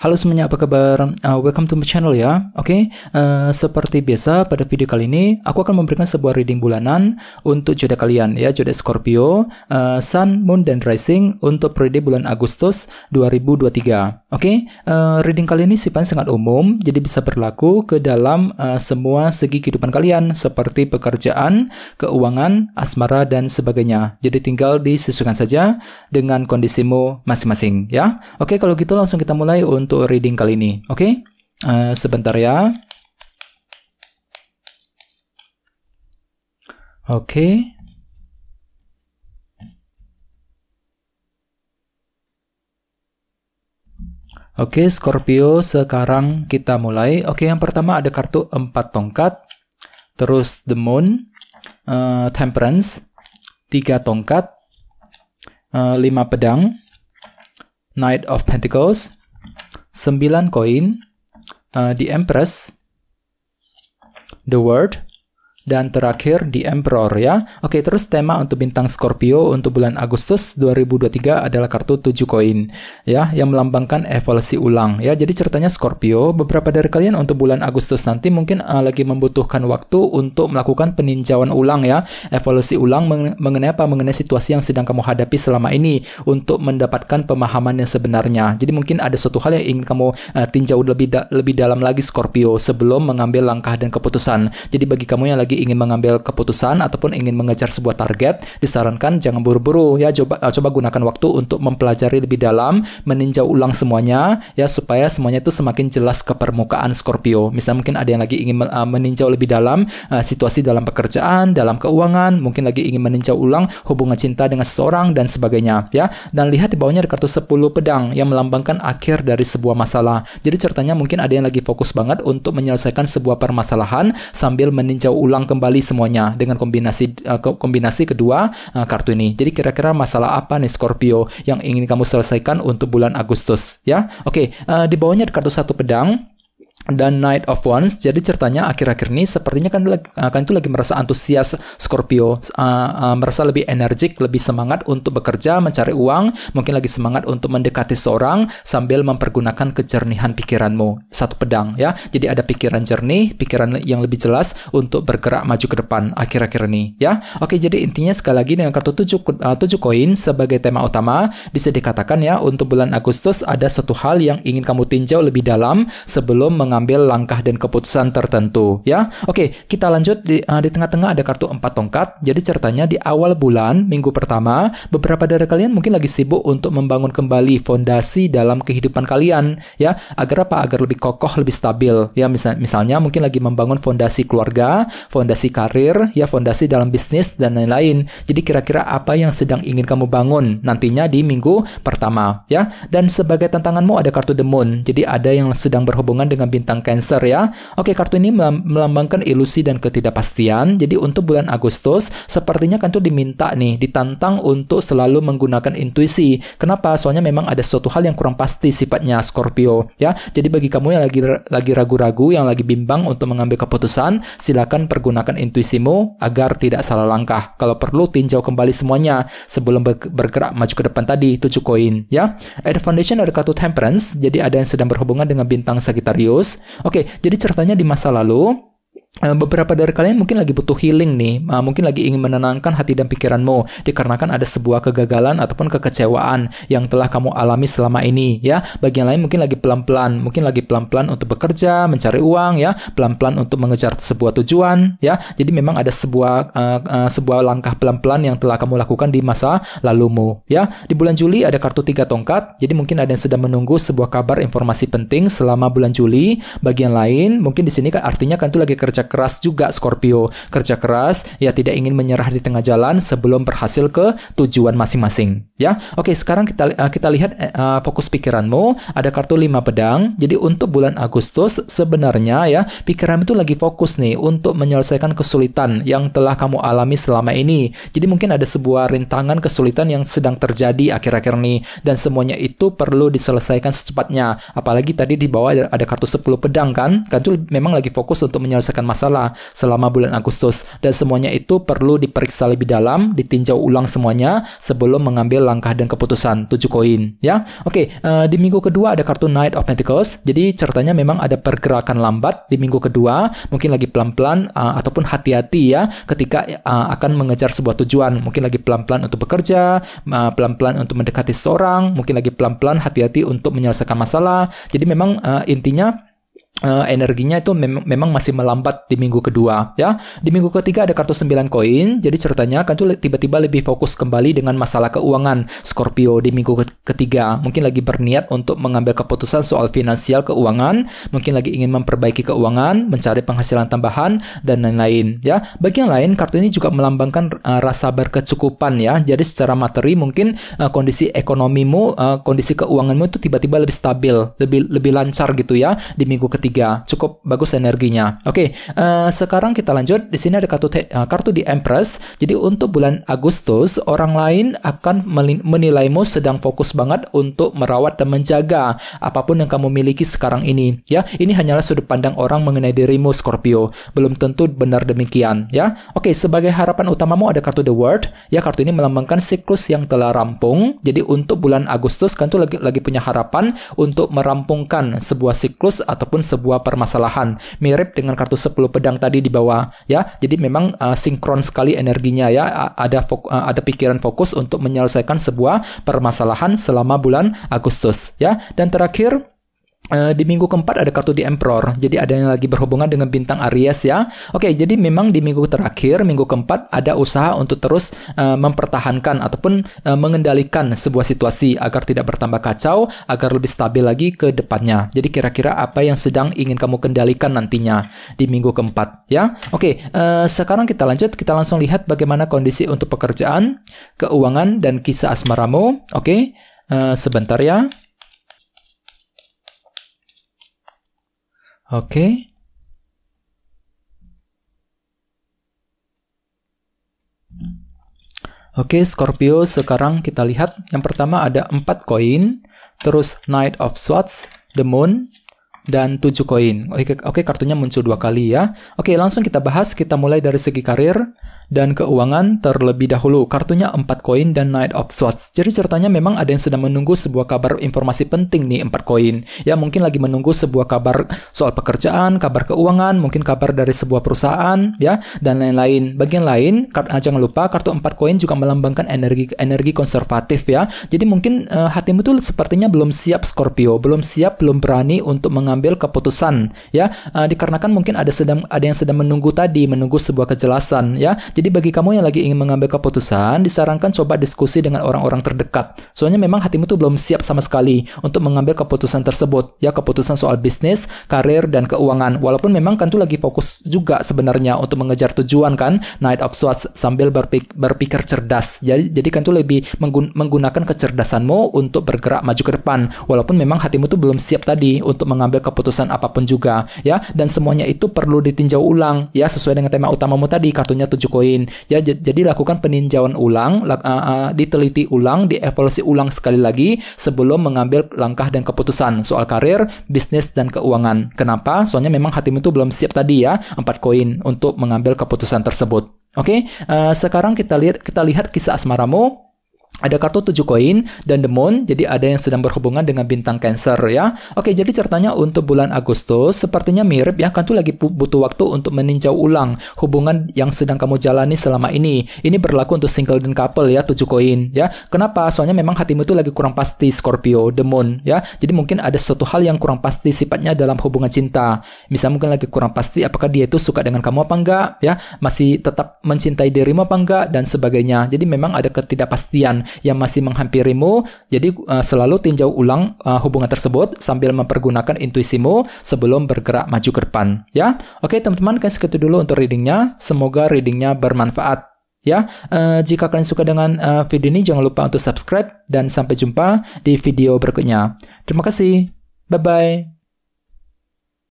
Halo semuanya, apa kabar? Uh, welcome to my channel ya. Oke, okay? uh, seperti biasa pada video kali ini aku akan memberikan sebuah reading bulanan untuk jodoh kalian ya, jodoh Scorpio, uh, Sun, Moon dan Rising untuk periode bulan Agustus 2023. Oke, okay? uh, reading kali ini sifatnya sangat umum, jadi bisa berlaku ke dalam uh, semua segi kehidupan kalian seperti pekerjaan, keuangan, asmara dan sebagainya. Jadi tinggal disesuaikan saja dengan kondisimu masing-masing ya. Oke, okay, kalau gitu langsung kita mulai untuk untuk reading kali ini. Oke, okay? uh, eh, sebentar ya. Oke. Okay. Oke, okay, Scorpio, sekarang kita mulai. Oke, okay, yang pertama ada kartu empat tongkat, terus The Moon, uh, Temperance, tiga tongkat, uh, lima pedang, Knight of Pentacles, 9 koin uh, di Empress The World dan terakhir di Emperor ya. Oke, terus tema untuk bintang Scorpio untuk bulan Agustus 2023 adalah kartu 7 koin ya yang melambangkan evolusi ulang ya. Jadi ceritanya Scorpio, beberapa dari kalian untuk bulan Agustus nanti mungkin uh, lagi membutuhkan waktu untuk melakukan peninjauan ulang ya, evolusi ulang meng mengenai apa? mengenai situasi yang sedang kamu hadapi selama ini untuk mendapatkan pemahaman yang sebenarnya. Jadi mungkin ada suatu hal yang ingin kamu uh, tinjau lebih da lebih dalam lagi Scorpio sebelum mengambil langkah dan keputusan. Jadi bagi kamu yang lagi ingin mengambil keputusan ataupun ingin mengejar sebuah target, disarankan jangan buru-buru ya coba eh, coba gunakan waktu untuk mempelajari lebih dalam, meninjau ulang semuanya ya supaya semuanya itu semakin jelas ke permukaan Scorpio. Misal mungkin ada yang lagi ingin eh, meninjau lebih dalam uh, situasi dalam pekerjaan, dalam keuangan, mungkin lagi ingin meninjau ulang hubungan cinta dengan seseorang dan sebagainya ya. Dan lihat di bawahnya ada kartu 10 pedang yang melambangkan akhir dari sebuah masalah. Jadi ceritanya mungkin ada yang lagi fokus banget untuk menyelesaikan sebuah permasalahan sambil meninjau ulang ulang kembali semuanya dengan kombinasi uh, kombinasi kedua uh, kartu ini. Jadi kira-kira masalah apa nih Scorpio yang ingin kamu selesaikan untuk bulan Agustus ya? Oke, okay, uh, eh, di bawahnya ada kartu satu pedang dan Knight of Wands. Jadi ceritanya akhir-akhir ini sepertinya kan akan eh, itu lagi merasa antusias Scorpio, uh, uh, merasa lebih energik, lebih semangat untuk bekerja, mencari uang, mungkin lagi semangat untuk mendekati seorang sambil mempergunakan kejernihan pikiranmu. Satu pedang ya. Jadi ada pikiran jernih, pikiran yang lebih jelas untuk bergerak maju ke depan akhir-akhir ini ya. Oke, jadi intinya sekali lagi dengan kartu 7 uh, 7 koin sebagai tema utama bisa dikatakan ya untuk bulan Agustus ada satu hal yang ingin kamu tinjau lebih dalam sebelum mengambil mengambil langkah dan keputusan tertentu ya. Oke, kita lanjut di uh, di tengah-tengah ada kartu empat tongkat. Jadi ceritanya di awal bulan minggu pertama, beberapa dari kalian mungkin lagi sibuk untuk membangun kembali fondasi dalam kehidupan kalian ya, agar apa? Agar lebih kokoh, lebih stabil ya. Misal, misalnya mungkin lagi membangun fondasi keluarga, fondasi karir, ya fondasi dalam bisnis dan lain-lain. Jadi kira-kira apa yang sedang ingin kamu bangun nantinya di minggu pertama ya. Dan sebagai tantanganmu ada kartu The Moon. Jadi ada yang sedang berhubungan dengan bintang Cancer ya. Oke, kartu ini melambangkan ilusi dan ketidakpastian. Jadi untuk bulan Agustus sepertinya kan tuh diminta nih, ditantang untuk selalu menggunakan intuisi. Kenapa? Soalnya memang ada suatu hal yang kurang pasti sifatnya Scorpio ya. Jadi bagi kamu yang lagi lagi ragu-ragu, yang lagi bimbang untuk mengambil keputusan, silakan pergunakan intuisimu agar tidak salah langkah. Kalau perlu tinjau kembali semuanya sebelum bergerak maju ke depan tadi tujuh koin ya. Ada foundation ada kartu Temperance, jadi ada yang sedang berhubungan dengan bintang Sagittarius Oke, jadi ceritanya di masa lalu Eh, beberapa dari kalian mungkin lagi butuh healing nih, eh, mungkin lagi ingin menenangkan hati dan pikiranmu dikarenakan ada sebuah kegagalan ataupun kekecewaan yang telah kamu alami selama ini ya. Bagian lain mungkin lagi pelan-pelan, mungkin lagi pelan-pelan untuk bekerja, mencari uang ya, pelan-pelan untuk mengejar sebuah tujuan ya. Jadi memang ada sebuah uh, uh, sebuah langkah pelan-pelan yang telah kamu lakukan di masa lalumu ya. Di bulan Juli ada kartu tiga tongkat, jadi mungkin ada yang sedang menunggu sebuah kabar informasi penting selama bulan Juli. Bagian lain mungkin di sini kan artinya kan itu lagi kerja keras juga Scorpio. Kerja keras, ya tidak ingin menyerah di tengah jalan sebelum berhasil ke tujuan masing-masing. Ya, oke. Sekarang kita eh, kita lihat uh, fokus pikiranmu. Ada kartu lima pedang. Jadi untuk bulan Agustus sebenarnya ya pikiran itu lagi fokus nih untuk menyelesaikan kesulitan yang telah kamu alami selama ini. Jadi mungkin ada sebuah rintangan kesulitan yang sedang terjadi akhir-akhir nih dan semuanya itu perlu diselesaikan secepatnya. Apalagi tadi di bawah ada, kartu 10 pedang kan? itu kan memang lagi fokus untuk menyelesaikan masalah selama bulan Agustus dan semuanya itu perlu diperiksa lebih dalam, ditinjau ulang semuanya sebelum mengambil langkah dan keputusan 7 koin ya. Oke, okay, uh, eh, di minggu kedua ada kartu Knight of Pentacles. Jadi ceritanya memang ada pergerakan lambat di minggu kedua, mungkin lagi pelan-pelan uh, ataupun hati-hati ya ketika uh, akan mengejar sebuah tujuan, mungkin lagi pelan-pelan untuk bekerja, pelan pelan-pelan untuk mendekati seorang, mungkin lagi pelan-pelan hati-hati untuk menyelesaikan masalah. Jadi memang uh, intinya Eh, energinya itu memang masih melambat di minggu kedua ya. Di minggu ketiga ada kartu 9 koin, jadi ceritanya kan tuh tiba-tiba lebih fokus kembali dengan masalah keuangan Scorpio di minggu ketiga. Mungkin lagi berniat untuk mengambil keputusan soal finansial keuangan, mungkin lagi ingin memperbaiki keuangan, mencari penghasilan tambahan dan lain-lain ya. Bagian lain kartu ini juga melambangkan uh, rasa berkecukupan ya. Jadi secara materi mungkin uh, kondisi ekonomimu, uh, kondisi keuanganmu itu tiba-tiba lebih stabil, lebih lebih lancar gitu ya di minggu ke ketiga. Cukup bagus energinya. Oke, okay, uh, eh, sekarang kita lanjut. Di sini ada kartu uh, kartu di Empress. Jadi untuk bulan Agustus, orang lain akan menilaimu sedang fokus banget untuk merawat dan menjaga apapun yang kamu miliki sekarang ini. Ya, ini hanyalah sudut pandang orang mengenai dirimu Scorpio. Belum tentu benar demikian, ya. Oke, okay, sebagai harapan utamamu ada kartu The world Ya, kartu ini melambangkan siklus yang telah rampung. Jadi untuk bulan Agustus kan tuh lagi lagi punya harapan untuk merampungkan sebuah siklus ataupun sebuah permasalahan. Mirip dengan kartu 10 pedang tadi di bawah ya. Jadi memang uh, sinkron sekali energinya ya. Ada fok, uh, ada pikiran fokus untuk menyelesaikan sebuah permasalahan selama bulan Agustus ya. Dan terakhir Eh, di minggu keempat ada kartu di Emperor, jadi ada yang lagi berhubungan dengan bintang Aries ya. Oke, okay, jadi memang di minggu terakhir, minggu keempat ada usaha untuk terus uh, mempertahankan ataupun uh, mengendalikan sebuah situasi agar tidak bertambah kacau, agar lebih stabil lagi ke depannya. Jadi kira-kira apa yang sedang ingin kamu kendalikan nantinya di minggu keempat ya. Oke, okay, uh, sekarang kita lanjut, kita langsung lihat bagaimana kondisi untuk pekerjaan, keuangan dan kisah asmaramu. Oke, okay, uh, sebentar ya. Oke. Oke, Scorpio sekarang kita lihat. Yang pertama ada 4 koin, terus Knight of Swords, The Moon, dan 7 koin. Oke, oke, kartunya muncul dua kali ya. Oke, langsung kita bahas. Kita mulai dari segi karir dan keuangan terlebih dahulu. Kartunya 4 koin dan Knight of Swords. Jadi ceritanya memang ada yang sedang menunggu sebuah kabar informasi penting nih 4 koin. Ya mungkin lagi menunggu sebuah kabar soal pekerjaan, kabar keuangan, mungkin kabar dari sebuah perusahaan ya dan lain-lain. Bagian lain, kart, ah, jangan lupa kartu 4 koin juga melambangkan energi energi konservatif ya. Jadi mungkin uh, hatimu tuh sepertinya belum siap Scorpio, belum siap, belum berani untuk mengambil keputusan ya. Uh, dikarenakan mungkin ada sedang ada yang sedang menunggu tadi, menunggu sebuah kejelasan ya. Jadi bagi kamu yang lagi ingin mengambil keputusan, disarankan coba diskusi dengan orang-orang terdekat. Soalnya memang hatimu tuh belum siap sama sekali untuk mengambil keputusan tersebut. Ya, keputusan soal bisnis, karir, dan keuangan. Walaupun memang kan tuh lagi fokus juga sebenarnya untuk mengejar tujuan kan, Night of Swords sambil berpik berpikir cerdas. Jadi, jadi kan tuh lebih menggun menggunakan kecerdasanmu untuk bergerak maju ke depan. Walaupun memang hatimu tuh belum siap tadi untuk mengambil keputusan apapun juga. Ya, dan semuanya itu perlu ditinjau ulang ya sesuai dengan tema utamamu tadi kartunya 7 koin lain. Ya, jadi lakukan peninjauan ulang, uh, uh, diteliti ulang, dievaluasi ulang sekali lagi sebelum mengambil langkah dan keputusan soal karir, bisnis dan keuangan. Kenapa? Soalnya memang hatimu itu belum siap tadi ya, empat koin untuk mengambil keputusan tersebut. Oke, okay? uh, eh, sekarang kita lihat kita lihat kisah asmaramu ada kartu tujuh koin dan the moon, jadi ada yang sedang berhubungan dengan bintang Cancer ya. Oke, jadi ceritanya untuk bulan Agustus sepertinya mirip ya, kan tuh lagi butuh waktu untuk meninjau ulang hubungan yang sedang kamu jalani selama ini. Ini berlaku untuk single dan couple ya, tujuh koin ya. Kenapa? Soalnya memang hatimu itu lagi kurang pasti Scorpio, the moon ya. Jadi mungkin ada suatu hal yang kurang pasti sifatnya dalam hubungan cinta. Bisa mungkin lagi kurang pasti apakah dia itu suka dengan kamu apa enggak ya, masih tetap mencintai dirimu apa enggak dan sebagainya. Jadi memang ada ketidakpastian yang masih menghampirimu. Jadi uh, selalu tinjau ulang uh, hubungan tersebut sambil mempergunakan intuisimu sebelum bergerak maju ke depan. Ya, oke teman-teman, kayak segitu dulu untuk readingnya. Semoga readingnya bermanfaat. Ya, uh, jika kalian suka dengan uh, video ini, jangan lupa untuk subscribe dan sampai jumpa di video berikutnya. Terima kasih, bye bye.